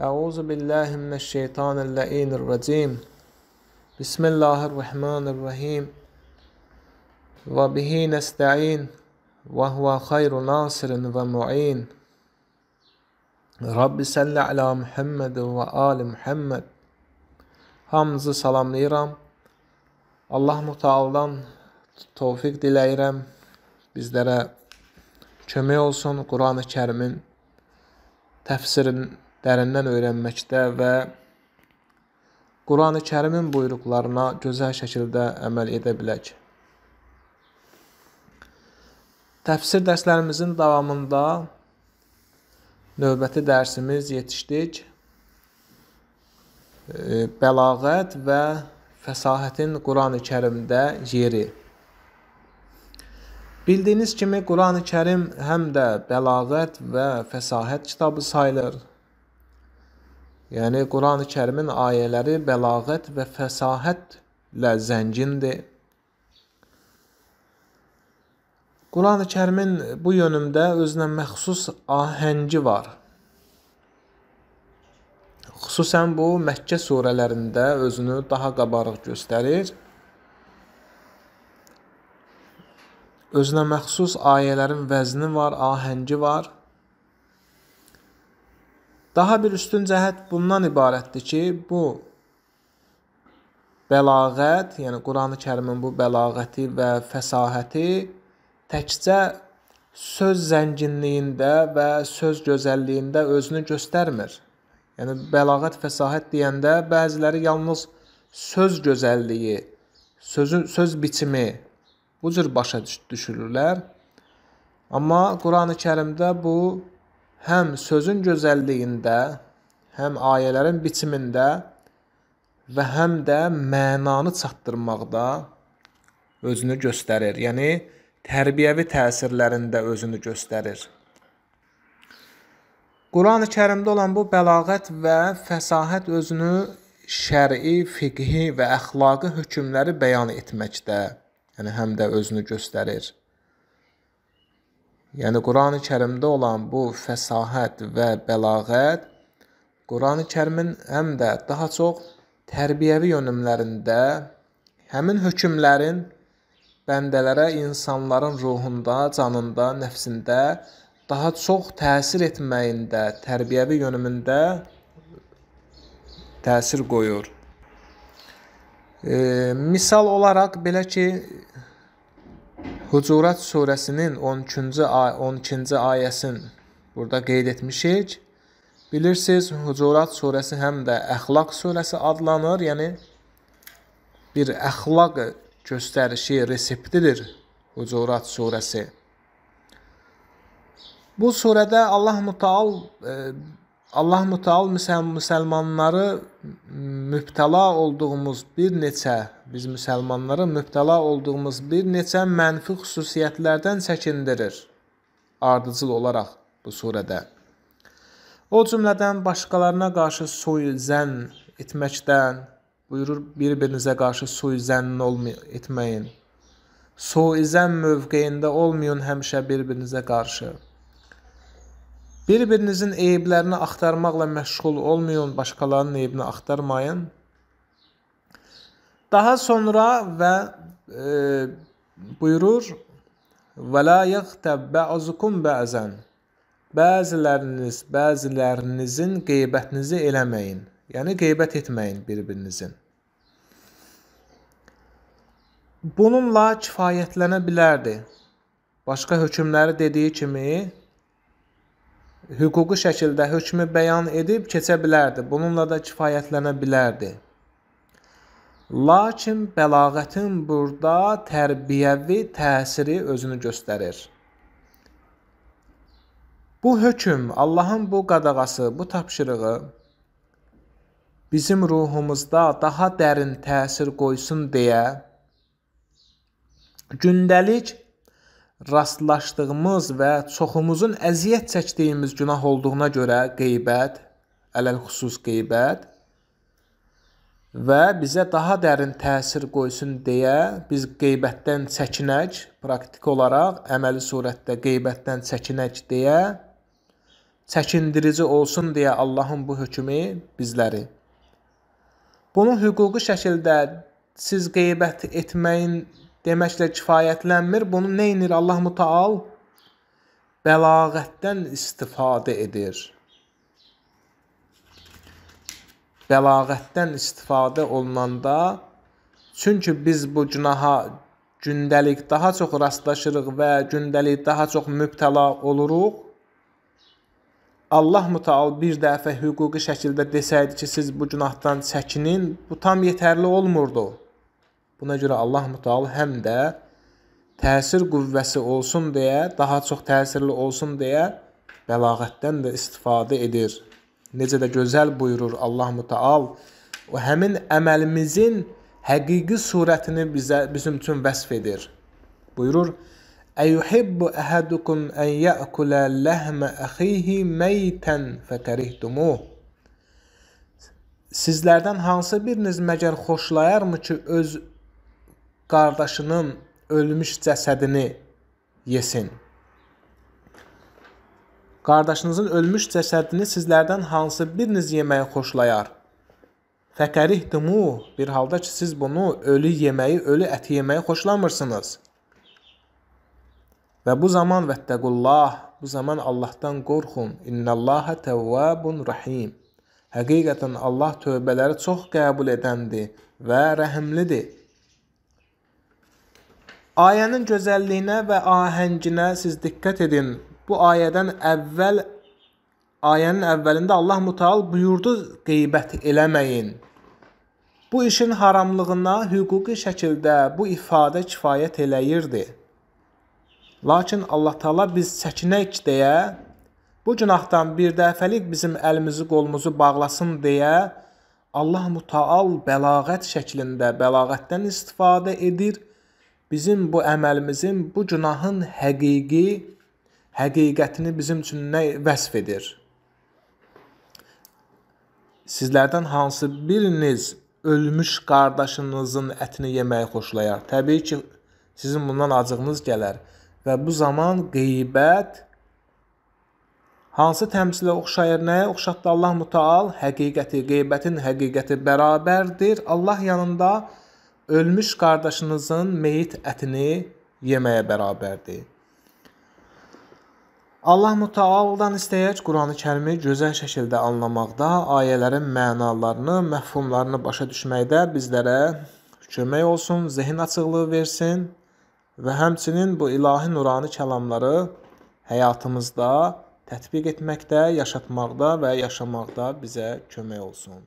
أعوذ بالله من الشيطان اللعين الرجيم بسم الله الرحمن الرحيم وبه نستعين وهو خير ناصر ومعين Rabbi salli ala Muhammed və ali Muhammed. Hamınızı salamlayıram. Allah Mutaaldan tövfiq diləyirəm. Bizlərə kömək olsun Qurani-Kərimin təfsirin dərindən öyrənməkdə və Qurani Kərimin buyruqlarına gözəl şəkildə əməl edə bilək. Təfsir dərslərimizin davamında növbəti dərsimiz yetişdik. Bəlağət və fəsahətin Qurani-Kərimdə yeri. Bildiyiniz kimi Qurani-Kərim həm də bəlağət və fəsahət kitabı sayılır. Yəni Qurani-Kərimin ayələri bəlağət və fəsahətlə zəngindir. Qurani-Kərimin bu yönümdə özünə məxsus ahəngi var. Xüsusən bu Məkkə surələrində özünü daha qabarıq göstərir. Özünə məxsus ayələrin vəzni var, ahəngi var. Daha bir üstün cəhət bundan ibarətdir ki, bu bəlağət, yəni Qurani Kərimin bu bəlağəti və fəsahəti təkcə söz zənginliyində və söz gözəlliyində özünü göstərmir. Yəni bəlağət, fəsahət deyəndə bəziləri yalnız söz gözəlliyi, sözün söz biçimi bu cür başa düşürlər. Amma Qurani-Kərimdə bu həm sözün gözəlliyində, həm ayələrin biçimində və həm də mənanı çatdırmaqda özünü göstərir. Yəni tərbiyəvi təsirlərində özünü göstərir. Qurani-Kərimdə olan bu bəlağət və fəsahət özünü şər'i, fiqhi və əxlaqi hökmləri bəyan etməkdə, yəni həm də özünü göstərir. Yəni Qurani Kərimdə olan bu fəsahət və bəlağət Qurani Kərimin həm də daha çox tərbiyəvi yönümlərində həmin hökmlərin bəndələrə, insanların ruhunda, canında, nəfsində daha çox təsir etməyində, tərbiyəvi yönümündə təsir qoyur. E, misal olaraq belə ki, Hucurat surəsinin 12-ci ay 12-ci ayəsini burada qeyd etmişik. Bilirsiniz, Hucurat surəsi həm də əxlaq surəsi adlanır, yəni bir əxlaq göstərişi, reseptidir Hucurat surəsi. Bu surədə Allah Mütəal e, Allah Mütəal müsəlmanları mübtəla olduğumuz bir neçə biz müsəlmanları mübtəla olduğumuz bir neçə mənfi xüsusiyyətlərdən çəkindirir. Ardıcıl olaraq bu surədə. O cümlədən başqalarına qarşı suizən etməkdən buyurur bir-birinizə qarşı suizən etməyin. Suizən mövqeyində olmayın həmişə bir-birinizə qarşı. Bir-birinizin eyblərini axtarmaqla məşğul olmayın, başqalarının eybini axtarmayın. Daha sonra və e, buyurur Və la yəxtəb bəzukum bəzən. Bəziləriniz, bəzilərinizin qeybətinizi eləməyin. Yəni qeybət etməyin bir-birinizin. Bununla kifayətlənə bilərdi. Başqa hökmləri dediyi kimi hüquqi şəkildə hökmü bəyan edib keçə bilərdi. Bununla da kifayətlənə bilərdi. Lakin bəlağətin burada tərbiyəvi təsiri özünü göstərir. Bu hökm, Allahın bu qadağası, bu tapşırığı bizim ruhumuzda daha dərin təsir qoysun deyə gündəlik rastlaşdığımız və çoxumuzun əziyyət çəkdiyimiz günah olduğuna görə qeybət, ələl xüsus qeybət və bizə daha dərin təsir qoysun deyə biz qeybətdən çəkinək, praktik olaraq əməli surətdə qeybətdən çəkinək deyə çəkindirici olsun deyə Allahın bu hökmü bizləri. Bunu hüquqi şəkildə siz qeybət etməyin deməklə kifayətlənmir. Bunu nə edir Allah Mütəal? Bəlağətdən istifadə edir. bəlağətdən istifadə olunanda çünki biz bu günaha gündəlik daha çox rastlaşırıq və gündəlik daha çox mübtəla oluruq. Allah mütəal bir dəfə hüquqi şəkildə desəydi ki, siz bu günahdan çəkinin, bu tam yetərli olmurdu. Buna görə Allah mütəal həm də təsir qüvvəsi olsun deyə, daha çox təsirli olsun deyə bəlağətdən də istifadə edir. Necə də gözəl buyurur Allah Mütəal və həmin əməlimizin həqiqi surətini bizə bizim üçün vəsf edir. Buyurur: "Eyuhibbu ahadukum an ya'kula lahma akhihi maytan fakarihtumuh?" Sizlərdən hansı biriniz məgər xoşlayarmı ki, öz qardaşının ölmüş cəsədini yesin? Qardaşınızın ölmüş cəsədini sizlərdən hansı biriniz yeməyi xoşlayar? Fəkərihdimu, bir halda ki, siz bunu ölü yeməyi, ölü əti yeməyi xoşlamırsınız. Və bu zaman vəttəqullah, bu zaman Allahdan qorxun. İnnallaha təvvabun rahim. Həqiqətən Allah tövbələri çox qəbul edəndir və rəhimlidir. Ayənin gözəlliyinə və ahənginə siz diqqət edin bu ayədən əvvəl ayənin əvvəlində Allah Mutaal buyurdu qeybət eləməyin. Bu işin haramlığına hüquqi şəkildə bu ifadə kifayət eləyirdi. Lakin Allah Taala biz çəkinək deyə bu günahdan bir dəfəlik bizim əlimizi qolumuzu bağlasın deyə Allah Mutaal bəlağət şəklində bəlağətdən istifadə edir. Bizim bu əməlimizin, bu günahın həqiqi həqiqətini bizim üçün nə vəsf edir? Sizlərdən hansı biriniz ölmüş qardaşınızın ətini yeməyi xoşlayar? Təbii ki, sizin bundan acığınız gələr və bu zaman qeybət hansı təmsilə oxşayır? Nəyə oxşatdı Allah Mütaal? Həqiqəti, qeybətin həqiqəti bərabərdir. Allah yanında ölmüş qardaşınızın meyit ətini yeməyə bərabərdir. Allah Mütəaldan istəyək Qurani-Kərimi gözəl şəkildə anlamaqda, ayələrin mənalarını, məfhumlarını başa düşməkdə bizlərə kömək olsun, zehin açıqlığı versin və həmçinin bu ilahi nurani kəlamları həyatımızda tətbiq etməkdə, yaşatmaqda və yaşamaqda bizə kömək olsun.